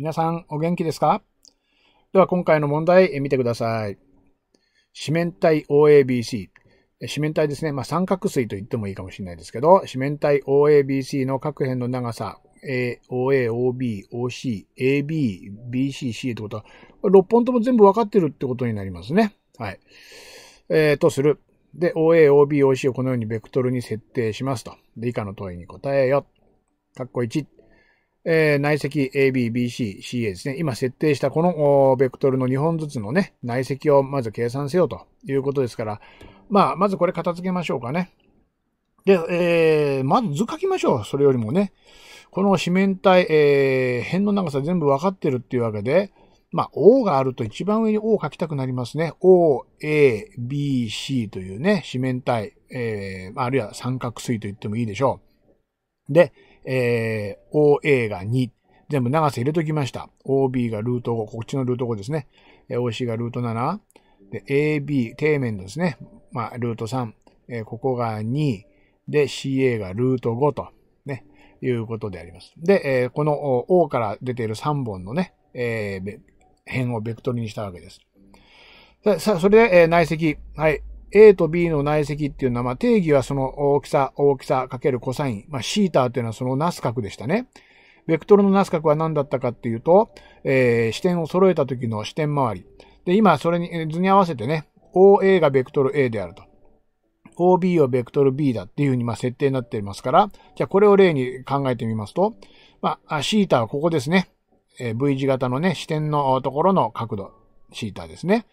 皆さんお元気ですかでは今回の問題見てください。四面体 OABC。四面体ですね。まあ、三角錐と言ってもいいかもしれないですけど、四面体 OABC の各辺の長さ、A、OA、OB、OC、AB、BC、C ってことは、6本とも全部分かってるってことになりますね。はい。えー、とする。で、OA、OB、OC をこのようにベクトルに設定しますと。で、以下の問いに答えよ。かっこ1。えー、内積 AB、BC、CA ですね。今設定したこのベクトルの2本ずつのね、内積をまず計算せよということですから、まあ、まずこれ片付けましょうかね。で、えー、まず図書きましょう。それよりもね。この四面体、えー、辺の長さ全部わかってるっていうわけで、まあ、O があると一番上に O を書きたくなりますね。O、A、B、C というね、四面体、えー、あるいは三角錐と言ってもいいでしょう。で、えー、OA が2。全部長さ入れときました。OB がルート5。こっちのルート5ですね。OC がルート7。で、AB、底面ですね。まあ、ルート3。えー、ここが2。で、CA がルート5と。ね。いうことであります。で、えー、この O から出ている3本のね、えー、辺をベクトルにしたわけです。さあ、それで、えー、内積。はい。A と B の内積っていうのは、まあ、定義はその大きさ、大きさかけるコサイン。まあ、シーターというのはそのナス角でしたね。ベクトルのナス角は何だったかっていうと、えー、視点を揃えた時の視点周り。で、今、それに、図に合わせてね、OA がベクトル A であると。OB をベクトル B だっていうふうに、まあ、設定になっていますから、じゃあこれを例に考えてみますと、まあ、シータはここですね。えー、V 字型のね、視点のところの角度、シータですね。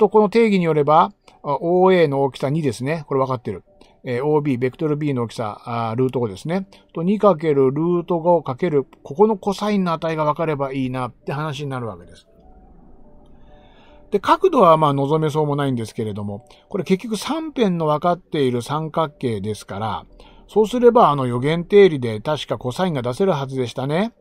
とこの定義によれば、OA の大きさ2ですね。これ分かってる。え OB、ベクトル B の大きさ、あルート5ですね。と、2× ルート5かける、ここのコサインの値が分かればいいなって話になるわけです。で、角度はまあ望めそうもないんですけれども、これ結局3辺の分かっている三角形ですから、そうすればあの予言定理で確かコサインが出せるはずでしたね。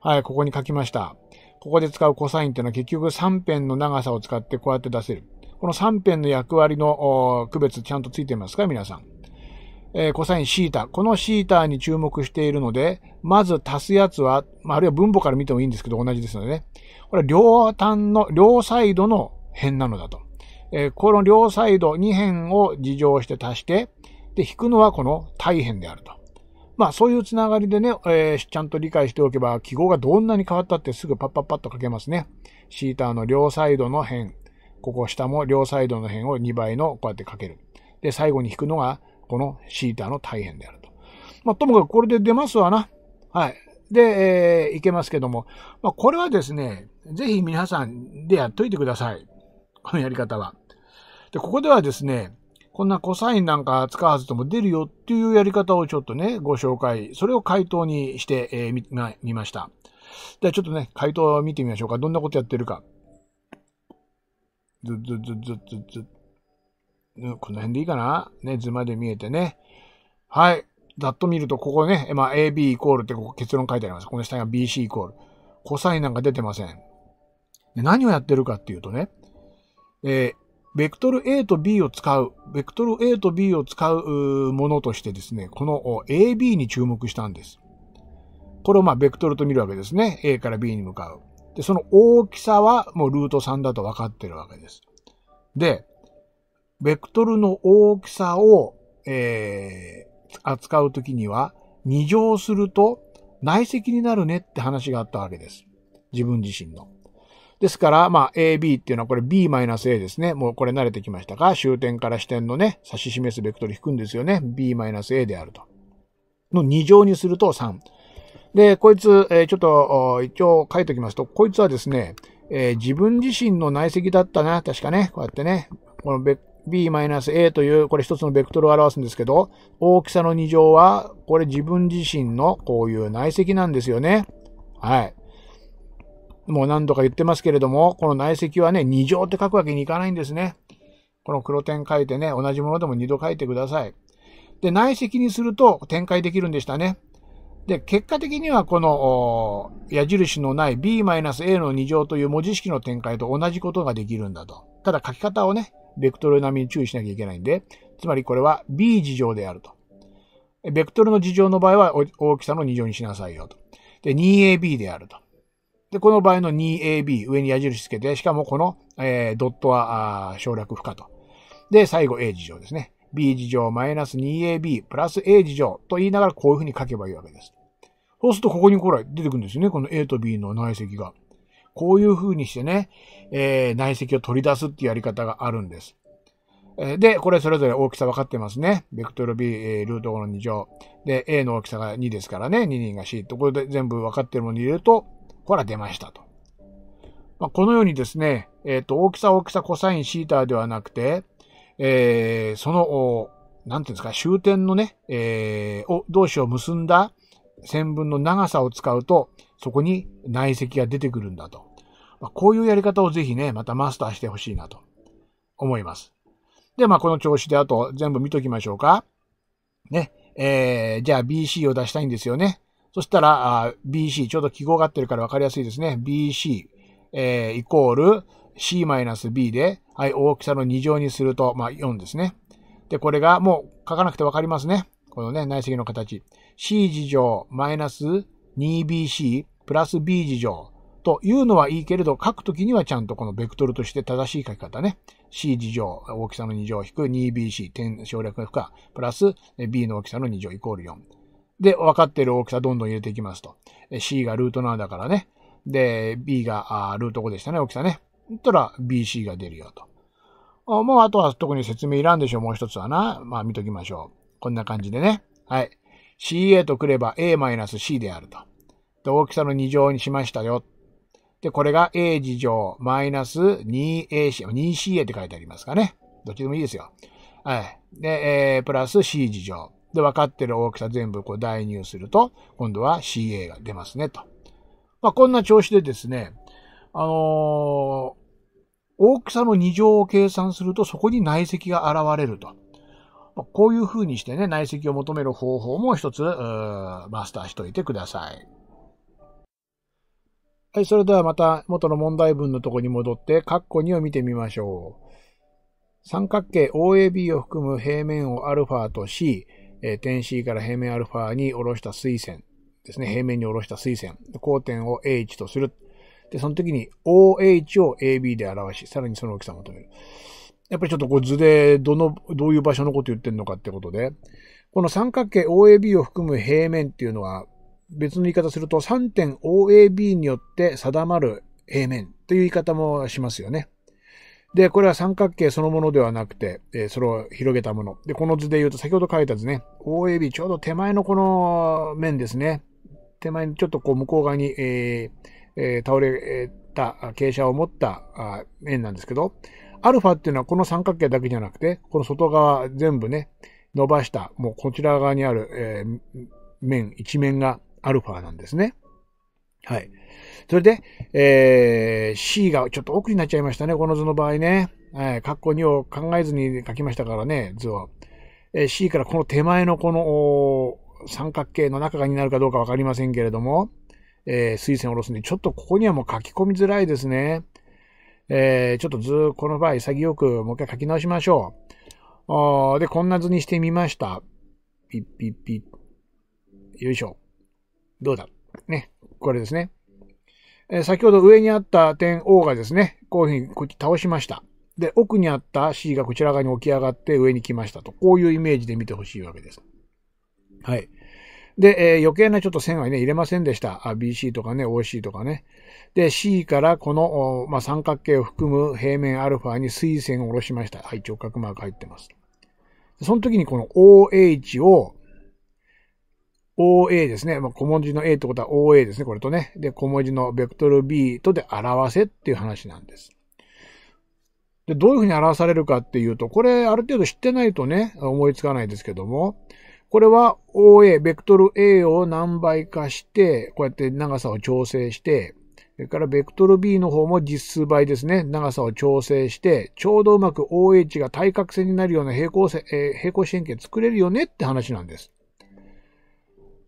はい、ここに書きました。ここで使うコサインっていうのは結局3辺の長さを使ってこうやって出せる。この3辺の役割の区別ちゃんとついてますか皆さん。えー、コサインシータ。このシータに注目しているので、まず足すやつは、まあ、あるいは分母から見てもいいんですけど、同じですのでね。これは両端の、両サイドの辺なのだと。えー、この両サイド2辺を事乗して足して、で、引くのはこの対辺であると。まあそういうつながりでね、えー、ちゃんと理解しておけば記号がどんなに変わったってすぐパッパッパッと書けますね。シーターの両サイドの辺、ここ下も両サイドの辺を2倍のこうやって書ける。で、最後に引くのがこのシーターの大変であると。まあともかくこれで出ますわな。はい。で、えー、いけますけども、まあこれはですね、ぜひ皆さんでやっといてください。このやり方は。で、ここではですね、こんなコサインなんか使わずとも出るよっていうやり方をちょっとね、ご紹介、それを回答にしてみ、えー、み、ま、見ました。じゃあちょっとね、回答を見てみましょうか。どんなことやってるか。ずずずずずず。この辺でいいかなね、図まで見えてね。はい。ざっと見ると、ここね、まあ、AB イコールってここ結論書いてあります。この下が BC イコール。コサインなんか出てません。で何をやってるかっていうとね、えベクトル A と B を使う、ベクトル A と B を使うものとしてですね、この AB に注目したんです。これをまあ、ベクトルと見るわけですね。A から B に向かう。で、その大きさはもうルート3だと分かってるわけです。で、ベクトルの大きさを、えー、扱うときには、2乗すると内積になるねって話があったわけです。自分自身の。ですから、まあ、AB っていうのはこれ B-A ですね。もうこれ慣れてきましたか終点から支点のね、指し示すベクトル引くんですよね。B-A であると。の2乗にすると3。で、こいつ、えちょっと、一応書いておきますと、こいつはですね、えー、自分自身の内積だったな、確かね、こうやってね、この B-A という、これ一つのベクトルを表すんですけど、大きさの2乗は、これ自分自身のこういう内積なんですよね。はい。もう何度か言ってますけれども、この内積はね、2乗って書くわけにいかないんですね。この黒点書いてね、同じものでも2度書いてください。で、内積にすると展開できるんでしたね。で、結果的にはこの矢印のない b-a の2乗という文字式の展開と同じことができるんだと。ただ書き方をね、ベクトル並みに注意しなきゃいけないんで、つまりこれは b 事乗であると。ベクトルの事乗の場合は大きさの2乗にしなさいよと。で、2ab であると。で、この場合の 2AB、上に矢印つけて、しかもこの、えー、ドットは省略不可と。で、最後 A 事乗ですね。B 事乗マイナス 2AB プラス A 事乗と言いながらこういうふうに書けばいいわけです。そうするとここにこれ出てくるんですよね。この A と B の内積が。こういうふうにしてね、えー、内積を取り出すっていうやり方があるんです。で、これそれぞれ大きさ分かってますね。ベクトル B、ルート5の2乗。で、A の大きさが2ですからね。2人が C と、これで全部分かってるものに入れると、こら出ましたと。まあ、このようにですね、えっ、ー、と、大きさ大きさコサインシータではなくて、えー、その、なんていうんですか、終点のね、えー、を、同士を結んだ線分の長さを使うと、そこに内積が出てくるんだと。まあ、こういうやり方をぜひね、またマスターしてほしいなと思います。で、まあ、この調子であと全部見ときましょうか。ね。えー、じゃあ BC を出したいんですよね。そしたら、BC、ちょうど記号が合ってるからわかりやすいですね。BC、えー、イコール C-B で、はい、大きさの2乗にすると、まあ、4ですね。で、これがもう書かなくてわかりますね。このね、内積の形。C 次乗マイナス 2BC プラス B 次乗というのはいいけれど、書くときにはちゃんとこのベクトルとして正しい書き方ね。C 次乗、大きさの2乗引く 2BC、点省略負荷、プラス B の大きさの2乗イコール4。で、分かってる大きさどんどん入れていきますと。C がルート7だからね。で、B がルート5でしたね、大きさね。そんたら BC が出るよと。あもうあとは特に説明いらんでしょう、もう一つはな。まあ見ときましょう。こんな感じでね。はい。CA とくれば A-C であると。で、大きさの2乗にしましたよ。で、これが A 事乗マイナス 2AC、2CA って書いてありますかね。どっちでもいいですよ。はい。で、えー、プラス C 事乗。で、分かってる大きさ全部こう代入すると、今度は CA が出ますね、と。まあ、こんな調子でですね、あのー、大きさの2乗を計算すると、そこに内積が現れると。まあ、こういう風にしてね、内積を求める方法も一つ、マスターしといてください。はい、それではまた元の問題文のとこに戻って、カッコ2を見てみましょう。三角形 OAB を含む平面を α と C、えー、点 C から平面 α に下ろした垂線ですね。平面に下ろした垂線。交点を AH とする。で、その時に OH を AB で表し、さらにその大きさを求める。やっぱりちょっとこう図で、どの、どういう場所のこと言ってるのかってことで、この三角形 OAB を含む平面っていうのは、別の言い方すると3点 OAB によって定まる平面という言い方もしますよね。で、これは三角形そのものではなくて、えー、それを広げたもの。で、この図で言うと、先ほど書いた図ね、大エビちょうど手前のこの面ですね。手前にちょっとこう向こう側に、えーえー、倒れた傾斜を持ったあ面なんですけど、アルファっていうのはこの三角形だけじゃなくて、この外側全部ね、伸ばした、もうこちら側にある、えー、面、一面がアルファなんですね。はい。それで、えー、C がちょっと奥になっちゃいましたね、この図の場合ね。はい、括弧2を考えずに書きましたからね、図は。えー、C からこの手前のこの三角形の中がになるかどうかわかりませんけれども、えー、水線を下ろすんで、ちょっとここにはもう書き込みづらいですね。えー、ちょっと図、この場合、潔くもう一回書き直しましょう。あで、こんな図にしてみました。ピッピッピッ。よいしょ。どうだこれですね。え先ほど上にあった点 O がですね、こういうふうにこっち倒しました。で、奥にあった C がこちら側に起き上がって上に来ましたと。こういうイメージで見てほしいわけです。はい。で、えー、余計なちょっと線はね、入れませんでした。BC とかね、OC とかね。で、C からこの、まあ、三角形を含む平面アルファに水線を下ろしました。はい、直角マーク入ってます。その時にこの OH を OA ですね。まあ、小文字の A ってことは OA ですね。これとね。で、小文字のベクトル B とで表せっていう話なんです。で、どういうふうに表されるかっていうと、これある程度知ってないとね、思いつかないですけども、これは OA、ベクトル A を何倍かして、こうやって長さを調整して、それからベクトル B の方も実数倍ですね。長さを調整して、ちょうどうまく OH が対角線になるような平行線、えー、平行四辺形作れるよねって話なんです。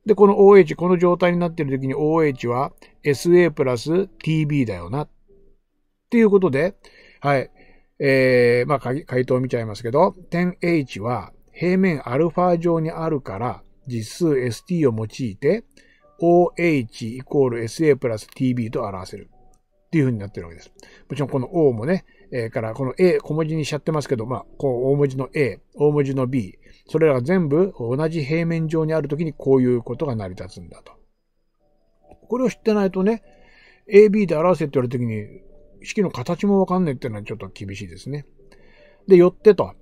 で、この OH、この状態になっている時に OH は SA プラス TB だよな。っていうことで、はい。えー、まあ、回答を見ちゃいますけど、点 H は平面 α 上にあるから、実数 ST を用いて、OH イコール SA プラス TB と表せる。っていうふうになってるわけです。もちろんこの O もね、えー、からこの A 小文字にしちゃってますけど、まあ、こう大文字の A、大文字の B、それらが全部同じ平面上にあるときにこういうことが成り立つんだと。これを知ってないとね、AB で表せって言われたときに、式の形もわかんないっていうのはちょっと厳しいですね。で、よってと。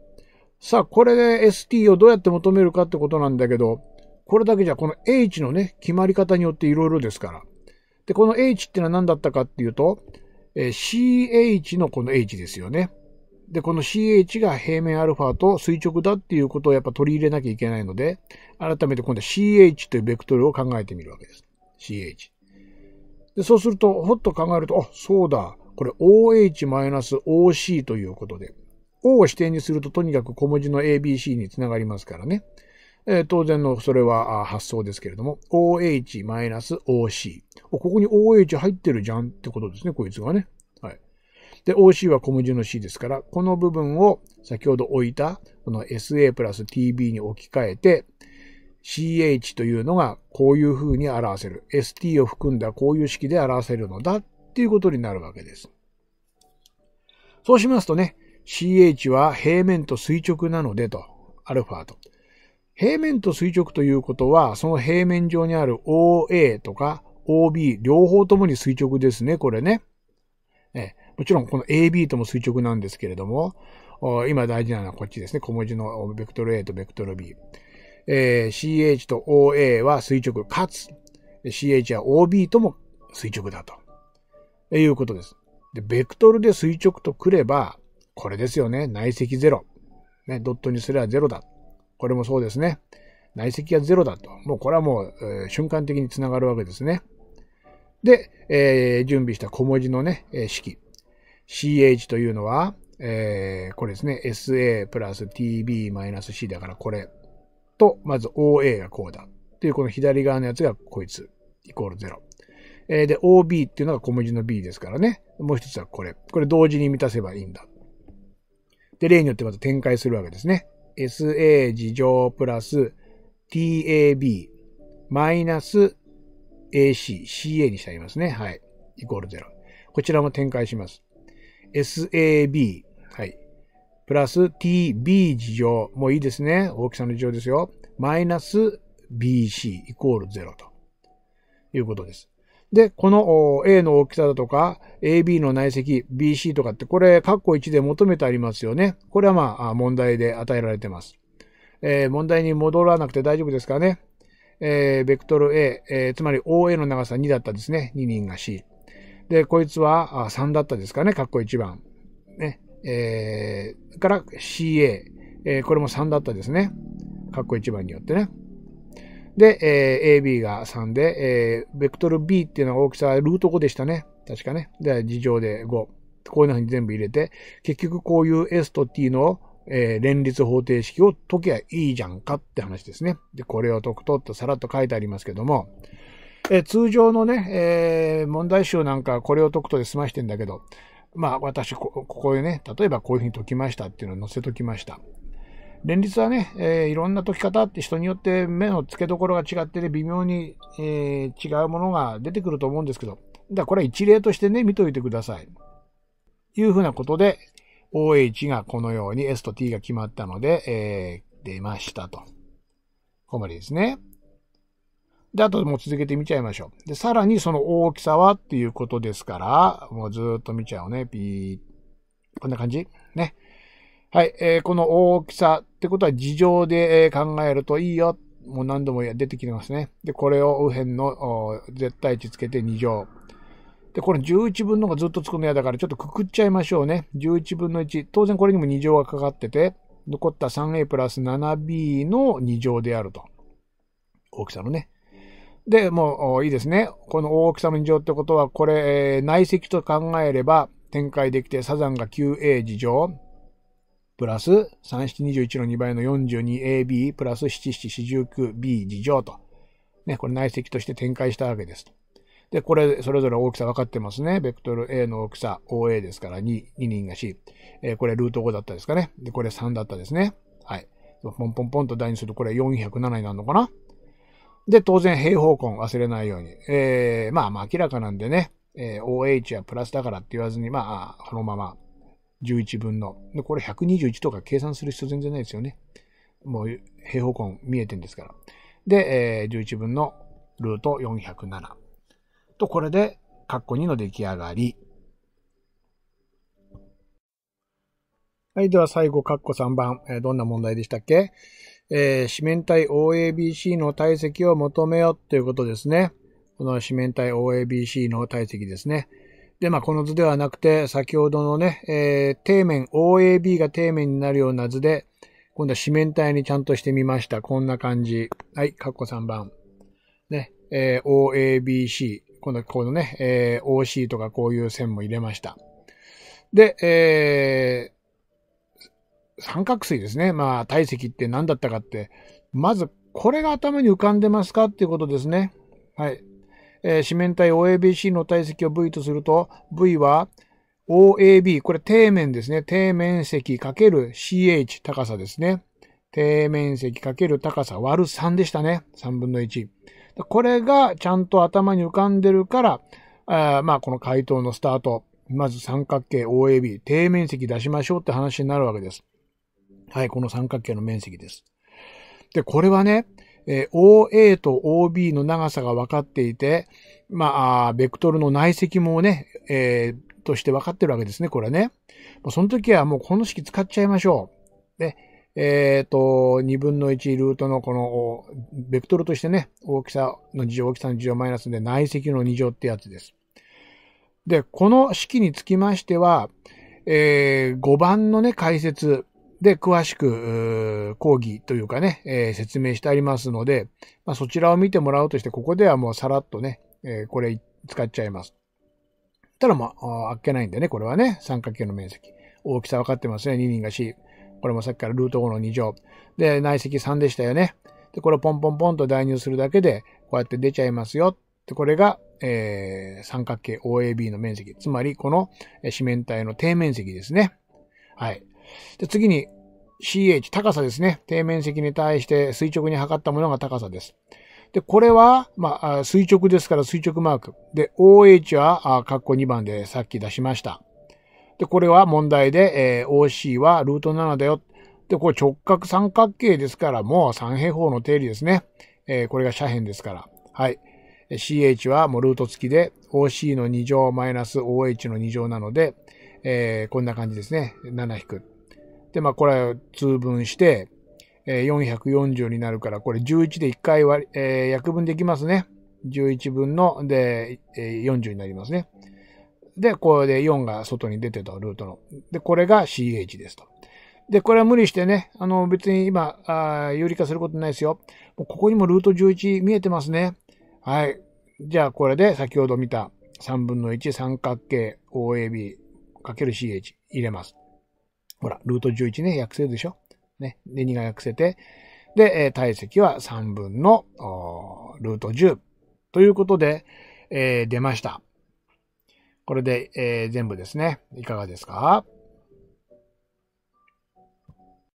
さあ、これで ST をどうやって求めるかってことなんだけど、これだけじゃこの H のね、決まり方によっていろいろですから。で、この H ってのは何だったかっていうと、え CH のこの H ですよね。で、この CH が平面 α と垂直だっていうことをやっぱ取り入れなきゃいけないので、改めて今度は CH というベクトルを考えてみるわけです。CH。で、そうすると、ほっと考えると、あ、そうだ。これ OH-OC ということで。O を指定にするととにかく小文字の ABC につながりますからね。えー、当然のそれは発想ですけれども、OH-OC。ここに OH 入ってるじゃんってことですね、こいつがね。はい。で、OC は小文字の C ですから、この部分を先ほど置いた、この SA プラス TB に置き換えて、CH というのがこういう風に表せる。ST を含んだこういう式で表せるのだっていうことになるわけです。そうしますとね、CH は平面と垂直なのでと、アルファと。平面と垂直ということは、その平面上にある OA とか OB 両方ともに垂直ですね、これね。もちろんこの AB とも垂直なんですけれども、今大事なのはこっちですね。小文字のベクトル A とベクトル B。えー、CH と OA は垂直、かつ CH や OB とも垂直だと。いうことです。で、ベクトルで垂直とくれば、これですよね。内積ゼロ。ね、ドットにすればゼロだ。これもそうですね。内積はゼロだと。もうこれはもう、えー、瞬間的につながるわけですね。で、えー、準備した小文字のね、え式。ch というのは、えー、これですね。sa プラス tb-c マイナスだからこれ。と、まず oa がこうだ。っていうこの左側のやつがこいつ。イコール0。えー、で、ob っていうのが小文字の b ですからね。もう一つはこれ。これ同時に満たせばいいんだ。で、例によってまた展開するわけですね。sa 事乗プラス tab マイナス ac、ca にしてありますね。はい。イコール0。こちらも展開します。sab、はい。プラス tb 事乗、もういいですね。大きさの事乗ですよ。マイナス bc イコール0ということです。で、この A の大きさだとか、AB の内積、BC とかって、これ、カッコ1で求めてありますよね。これはまあ、問題で与えられてます。えー、問題に戻らなくて大丈夫ですかね。えー、ベクトル A、えー、つまり OA の長さ2だったですね。2人が C。で、こいつは3だったですかね、ッコ1番。ね。えー、から CA。えー、これも3だったですね。ッコ1番によってね。で、えー、AB が3で、えー、ベクトル B っていうのは大きさルート5でしたね。確かね。で、事情で5。こういううに全部入れて、結局こういう S と T の、えー、連立方程式を解きゃいいじゃんかって話ですね。で、これを解くとってさらっと書いてありますけども、え通常のね、えー、問題集なんかこれを解くとで済ましてんだけど、まあ私こ、ここへね、例えばこういうふうに解きましたっていうのを載せときました。連立はね、えー、いろんな解き方って人によって目の付けどころが違ってね、微妙に、えー、違うものが出てくると思うんですけど、だこれは一例としてね、見といてください。いうふうなことで、OH がこのように S と T が決まったので、えー、出ましたと。ここまでですね。で、あともう続けて見ちゃいましょう。で、さらにその大きさはっていうことですから、もうずっと見ちゃうね。ピー。こんな感じね。はい。えー、この大きさってことは事情で、え考えるといいよ。もう何度も出てきてますね。で、これを右辺の絶対値つけて2乗。で、これ11分のがずっとつくの嫌だからちょっとくくっちゃいましょうね。11分の1。当然これにも2乗がかかってて、残った 3a プラス 7b の2乗であると。大きさのね。で、もういいですね。この大きさの異常ってことは、これ、えー、内積と考えれば展開できて、サザンが 9A 事乗、プラス3721の2倍の 42AB、プラス 7749B 事乗と。ね、これ内積として展開したわけです。で、これ、それぞれ大きさ分かってますね。ベクトル A の大きさ、OA ですから2、2人が C。えー、これルート5だったですかね。で、これ3だったですね。はい。ポンポンポンと台にすると、これ407になるのかなで、当然平方根忘れないように。えー、まあまあ明らかなんでね、えー、OH はプラスだからって言わずに、まあ、このまま11分の。で、これ121とか計算する必要全然ないですよね。もう平方根見えてんですから。で、えー、11分のルート407。と、これで、カッコ2の出来上がり。はい、では最後、カッコ3番、えー、どんな問題でしたっけえー、四面体 OABC の体積を求めよということですね。この四面体 OABC の体積ですね。で、まあ、この図ではなくて、先ほどのね、えー、底面、OAB が底面になるような図で、今度は四面体にちゃんとしてみました。こんな感じ。はい、カッコ3番。ね、えー、OABC。今度はこのね、えー、OC とかこういう線も入れました。で、えー、三角錐ですね。まあ、体積って何だったかって、まず、これが頭に浮かんでますかっていうことですね。はい。えー、四面体 OABC の体積を V とすると、V は OAB、これ底面ですね。底面積 ×CH 高さですね。底面積×高さ割る3でしたね。3分の1。これがちゃんと頭に浮かんでるから、あまあ、この回答のスタート。まず三角形 OAB、底面積出しましょうって話になるわけです。はい、この三角形の面積です。で、これはね、えー、OA と OB の長さが分かっていて、まあ、ベクトルの内積もね、えー、として分かってるわけですね、これね。その時はもうこの式使っちゃいましょう。で、えっ、ー、と、2分の1ルートのこの、ベクトルとしてね、大きさの2乗、大きさの2乗マイナスで内積の2乗ってやつです。で、この式につきましては、えー、5番のね、解説、で、詳しく、講義というかね、えー、説明してありますので、まあ、そちらを見てもらうとして、ここではもうさらっとね、えー、これ使っちゃいます。たらまあ、あっけないんでね、これはね、三角形の面積。大きさ分かってますね、2人が C。これもさっきからルート5の2乗。で、内積3でしたよね。で、これをポンポンポンと代入するだけで、こうやって出ちゃいますよ。で、これが、えー、三角形 OAB の面積。つまり、この四面体の底面積ですね。はい。で、次に CH、高さですね。底面積に対して垂直に測ったものが高さです。で、これは、まあ、垂直ですから垂直マーク。で、OH は、っこ2番でさっき出しました。で、これは問題で、えー、OC はルート7だよ。で、これ直角三角形ですから、もう三平方の定理ですね。えー、これが斜辺ですから。はい。CH はもうルート付きで、OC の2乗マイナス OH の2乗なので、えー、こんな感じですね。7引く。で、まあ、これを通分して、えー、440になるから、これ11で1回割、えー、約分できますね。11分の、で、えー、40になりますね。で、これで4が外に出てたルートの。で、これが CH ですと。で、これは無理してね、あの、別に今、あ有利化することないですよ。もうここにもルート11見えてますね。はい。じゃあ、これで先ほど見た3分の1三角形 OAB×CH 入れます。ほら、ルート11ね、訳せるでしょね。で、2が訳せて、で、え体積は3分のルート10ということで、えー、出ました。これで、えー、全部ですね。いかがですか